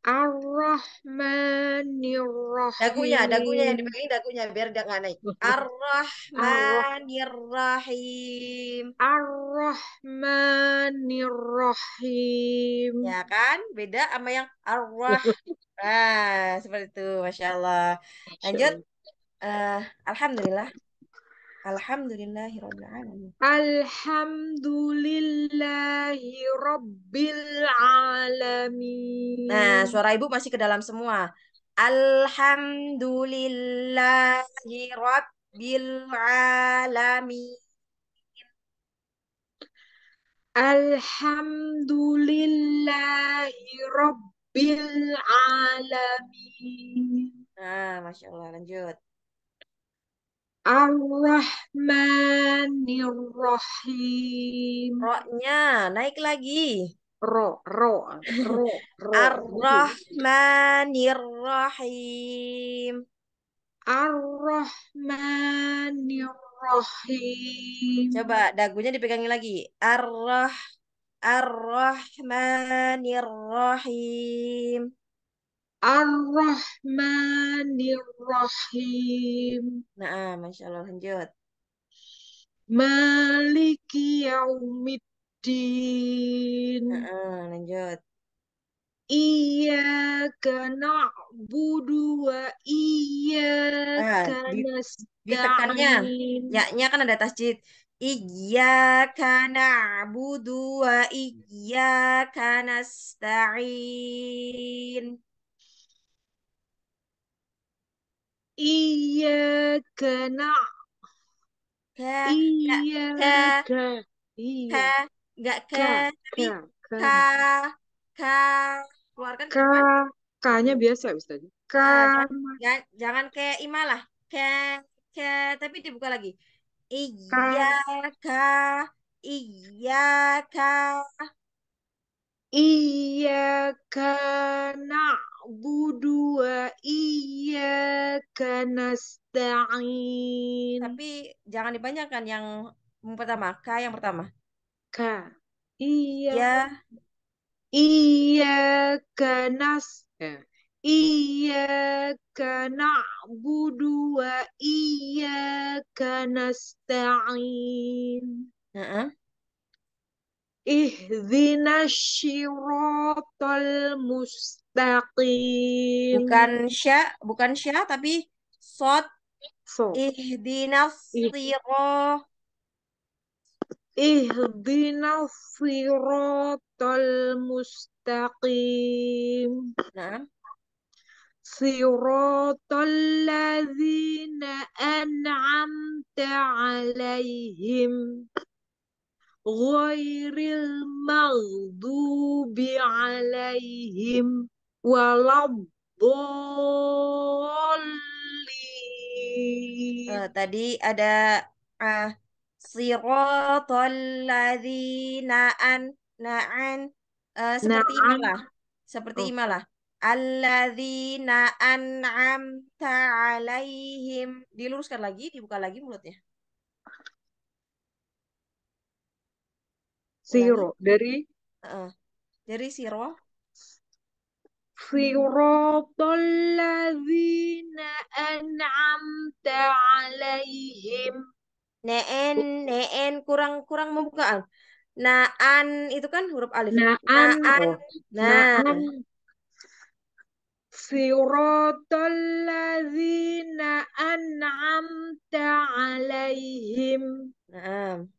Ar-Rahmanir-Rahim. Dagunya, dagunya yang dipegangin dagunya biar dia enggak naik. Ar-Rahmanir-Rahim. Ar-Rahmanir-Rahim. Ya kan? Beda sama yang Ar-Rah. Ah, seperti itu, masya Allah. Lanjut. Uh, Alhamdulillah. Alhamdulillahi Rabbil Alamin. Nah, suara ibu masih ke dalam semua. Alhamdulillahi Rabbil Alamin. Alhamdulillahi Rabbil Alamin. Nah, Masya Allah, lanjut. Ar-Rahmanir-Rahim. Roknya naik lagi. Ro, ro, ro, ro. Ar-Rahmanir-Rahim. Ar-Rahmanir-Rahim. Coba dagunya dipegangin lagi. Ar-Rah Ar-Rahmanir-Rahim. Ar-Rahmanir-Rahim. Nah, Masya Allah, lanjut. Maliki Yaumiddin. Nah, lanjut. Iyaka na'budu wa iyaka nah, ya yaknya kan ada tasjid. Iyyaka na'budu wa iyyaka nasta'in. Iya kena, iya ke Iya. nggak ke tapi ka ka keluarkan ka k-nya biasa Ustaz. Ka jangan, ke kayak imalah. ke ka tapi dibuka lagi. iya iyyaka iya, iya kena na'budu wa iyyaka nasta'in. Tapi jangan dibanyakan yang pertama, K yang pertama. K. Iya. Ya. Iya kanas. Ya. Iya na'budu wa iya nasta'in. Uh -uh. Ihdinas mustaqim. Bukan sya, bukan sya tapi sot So. Ihdinas sirot. Ihdinas mustaqim. Nah. صراط ladzina an'amta alaihim ghairil maghdubi alaihim waladdallin. Uh, tadi ada uh, ah, siratal ladzina an na'an uh, seperti na imalah. Seperti oh. imalah. Alladzina an'amta alaihim. Diluruskan lagi, dibuka lagi mulutnya. Zero. Iya. Dari? Uh, dari zero. صراط الذين أنعمت عليهم Neen, neen, kurang kurang membuka. Naan itu kan huruf alif. Naan. Naan. Oh. Nah. na Siratal ladzina an'amta alaihim. Naam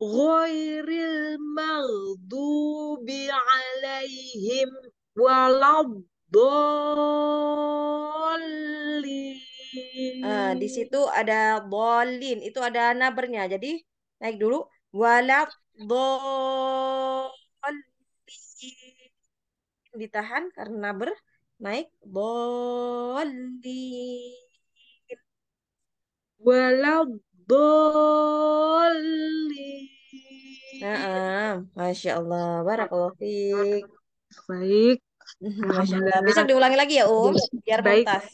ghairil maghdubi alaihim waladdallin. uh, di situ ada bolin, itu ada nabernya. Jadi naik dulu waladdallin. Ditahan karena ber naik bolin. Waladdallin. Nah, Masya Allah. barakallah fiik. Baik. Masya Allah. Besok diulangi lagi ya, Um. Iya, biar Baik. Bantas.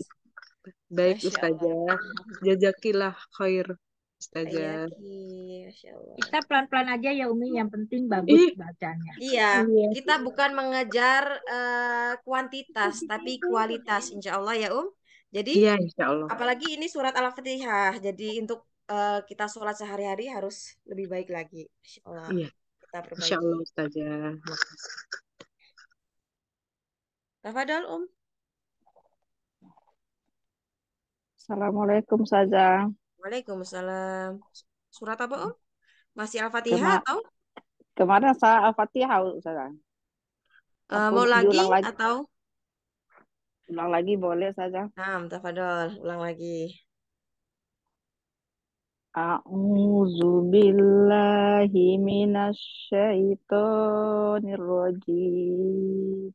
Baik, Masya Ustazah. Jajakilah khair. Ustazah. Iya, kita pelan-pelan aja ya Umi, yang penting bagus Ih. bacanya. Iya, iya. kita bukan mengejar uh, kuantitas tapi kualitas insya Allah ya Um. Jadi, iya, insya Allah. apalagi ini surat Al-Fatihah, jadi untuk uh, kita sholat sehari-hari harus lebih baik lagi. Insya Allah. Iya. Kita perbaiki. Insya Allah Ustazah. Tafadhal Om. Assalamualaikum saja. Waalaikumsalam. Surat apa Om? Masih Al-Fatihah atau? Kemarin saya Al-Fatihah Ustazah. Uh, mau lagi, lagi atau? Ulang lagi boleh saja. Nah, tafadol. ulang lagi. A'udzu billahi minasyaitonir rajim.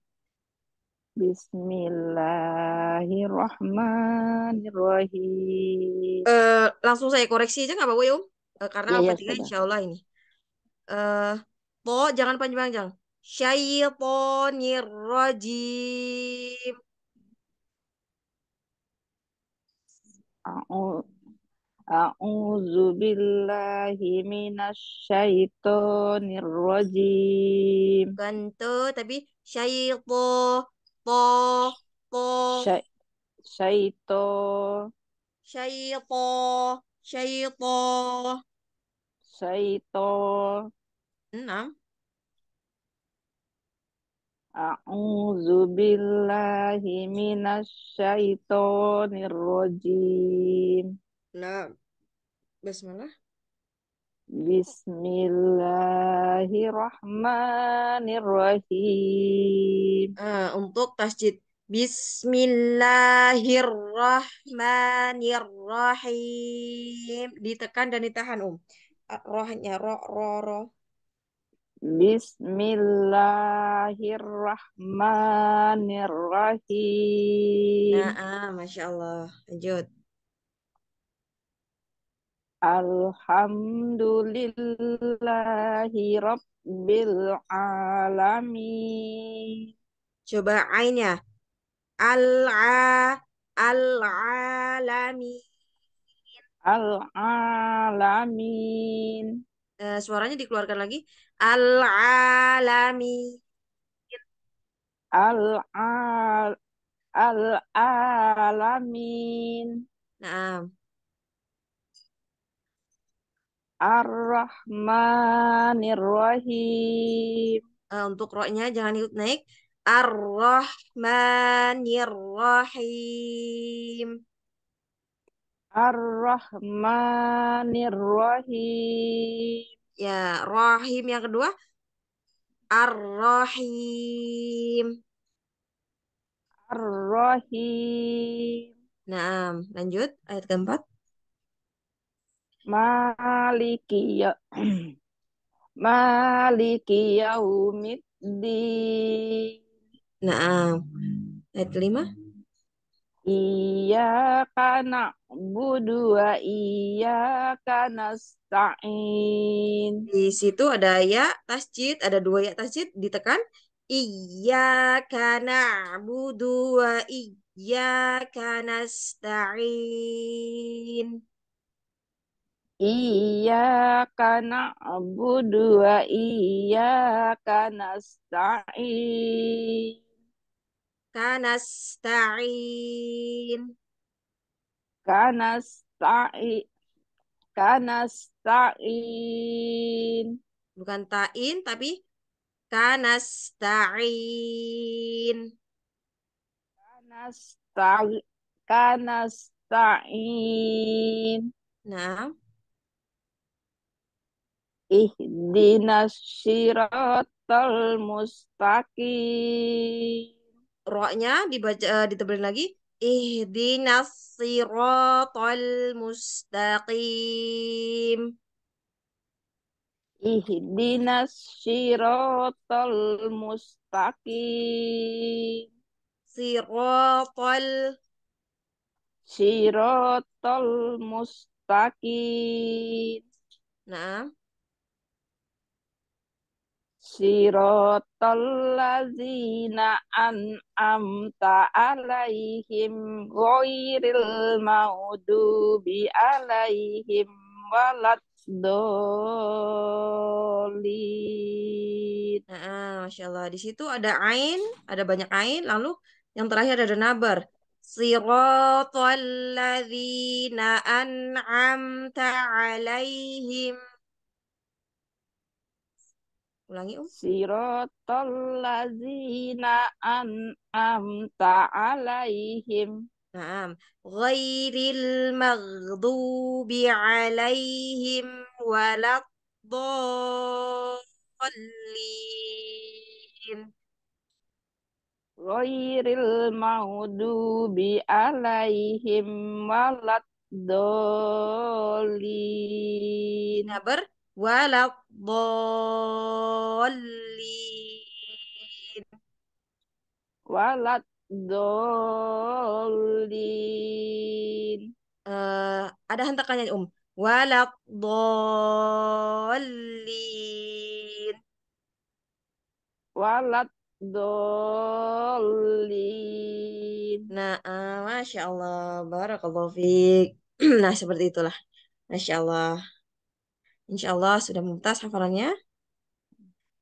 Bismillahirrahmanirrahim. Uh, langsung saya koreksi aja nggak apa-apa ya, Om? Uh, eh, karena apa iya, ya, insya Allah ini. Eh, uh, to jangan panjang-panjang. Syaitonir rajim. A'udzu A'udzu billahi minasyaitonir rajim. Ganto tapi syaito to to Syai, syaito syaito syaito syaito enam A'udzu billahi minasyaitonir Nah, Bismillah. Bismillahirrahmanirrahim. Uh, untuk tasjid Bismillahirrahmanirrahim. Ditekan dan ditahan, Um. Rohnya, roh, roh, roh. Bismillahirrahmanirrahim. Nah, ah, Masya Allah. Lanjut. Alhamdulillahi Rabbil Alamin. Coba ainya. Al-a, al-alamin. Al-alamin. Uh, suaranya dikeluarkan lagi. Al-alamin. Al-al, al-alamin. Nah. Ar-Rahmanir-Rahim. Uh, untuk rohnya jangan ikut naik. Ar-Rahmanir-Rahim. Ar-Rahmanir-Rahim. Ya, Rahim yang kedua. Ar-Rahim. Ar-Rahim. Nah, lanjut ayat keempat maliki ya maliki di. Nah, ayat kelima. Iya kana budu wa iya kana stain. Di situ ada ya tasjid, ada dua ya tasjid ditekan. Iya kana budu wa iya kana stain. Iya iya Iyyaka na'budu wa iyyaka nasta'in. Kanasta'in. Kanasta'in. Kanasta'in. Bukan ta'in tapi kanasta'in. Kanasta'in. Kanasta'in. Nah. Ihdinas syiratal mustaqim. Roknya dibaca ditebelin lagi. Ihdinas siratal mustaqim. Eh, Ihdinas siratal mustaqim. Siratal Siratal mustaqim. Nah. Siratal an amta alaihim ghairil maudubi alaihim waladdallin. Nah, Masya Allah. Di situ ada ain, ada banyak ain. Lalu yang terakhir ada nabar. Siratal an amta alaihim Ulangi, Um. Sirotol lazina an amta alaihim. Naam. Ghairil maghdubi alaihim waladdallin. Ghairil maghdubi alaihim waladdallin. Nah, ber waladdallin dhalin walad dolin uh, ada hentakannya um walad dolin walad dolin nah uh, masya Allah barakallahu fiik nah seperti itulah masya Allah Insya Allah sudah mumtaz hafalannya.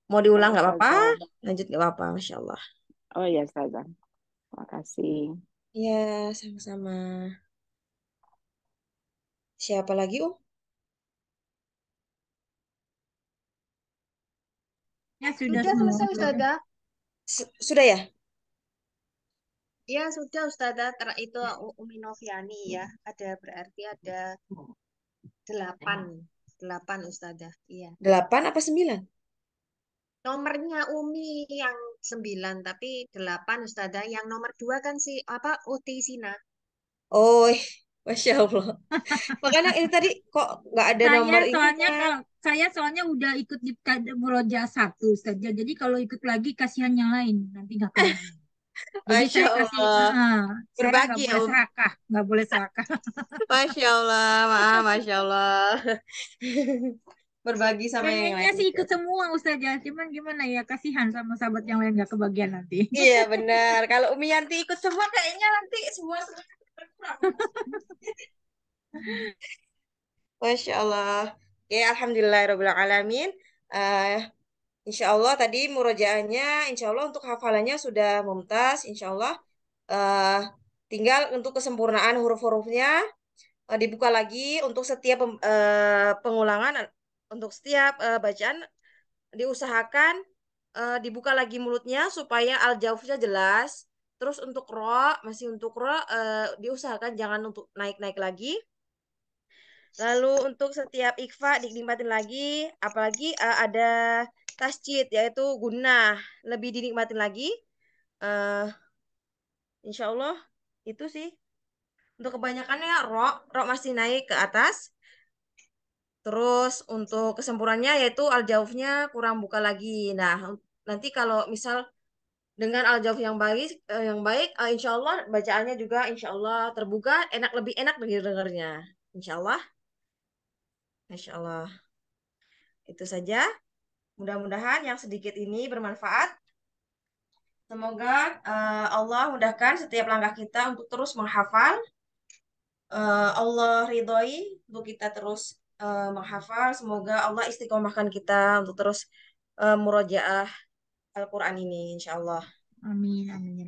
Mau diulang nggak apa-apa? Lanjut nggak apa-apa, Masya Allah. Oh iya, Ustazah. Terima kasih. Iya, sama-sama. Siapa lagi, Um? Ya, sudah, sudah selesai, Ustazah. Sudah ya? Ya, sudah Ustazah. Ter itu Umi Noviani ya. Ada berarti ada delapan. Delapan Ustazah, iya. Delapan apa sembilan? Nomornya Umi yang sembilan, tapi delapan Ustazah. Yang nomor dua kan si apa Uti Sina. Oh, Masya Allah. Makanya ini tadi kok nggak ada saya nomor soalnya ini. Kalau, saya soalnya udah ikut di Muroja satu saja. Jadi kalau ikut lagi kasihan yang lain nanti nggak Masya Allah. Berbagi ya. nggak boleh serakah, boleh serakah. Masya Allah, maaf, Masya Allah. Berbagi sama Kayaknya yang lain. Kayaknya sih ikut semua Ustazah, cuman gimana ya, kasihan sama sahabat yang lain nggak kebagian nanti. Iya benar, kalau Umi Yanti ikut semua kayaknya nanti semua berkurang. Masya Allah. Oke, Alhamdulillah Alamin. Uh, Insya Allah tadi murojaahnya, insya Allah untuk hafalannya sudah mumtaz, insya Allah. Uh, tinggal untuk kesempurnaan huruf-hurufnya uh, dibuka lagi untuk setiap uh, pengulangan, untuk setiap uh, bacaan diusahakan uh, dibuka lagi mulutnya supaya al jelas. Terus untuk ro, masih untuk ro, uh, diusahakan jangan untuk naik-naik lagi. Lalu untuk setiap ikfa dinikmatin lagi, apalagi uh, ada tasjid yaitu guna lebih dinikmatin lagi uh, insya Allah itu sih untuk kebanyakannya rok rok masih naik ke atas terus untuk kesempurannya yaitu al jawfnya kurang buka lagi nah nanti kalau misal dengan al jawf yang baik uh, yang baik uh, insya Allah bacaannya juga insya Allah terbuka enak lebih enak dengarnya insya Allah insya Allah itu saja Mudah-mudahan yang sedikit ini bermanfaat. Semoga uh, Allah mudahkan setiap langkah kita untuk terus menghafal. Uh, Allah ridhoi untuk kita terus uh, menghafal. Semoga Allah istiqomahkan kita untuk terus uh, murojaah Al-Quran ini, insya Allah. Amin, amin ya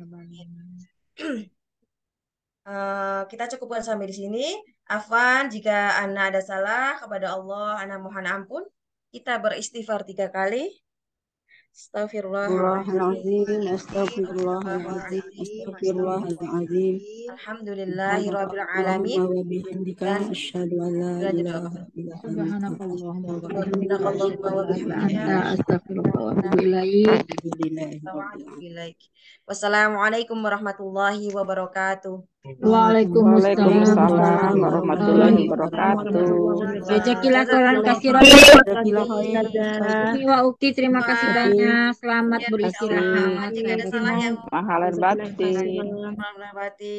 Uh, kita cukupkan sampai di sini. Afwan, jika Anda ada salah kepada Allah, Anda mohon ampun kita beristighfar tiga kali. Astagfirullahaladzim, astagfirullahaladzim, astagfirullahaladzim. Alhamdulillahirabbil alamin. Wa bihamdika asyhadu Wassalamualaikum warahmatullahi wabarakatuh. Waalaikumsalam warahmatullahi wabarakatuh. Jazakilah khairan kasiran. Wa Ukti terima kasih banyak. Selamat beristirahat. Mahalan batin.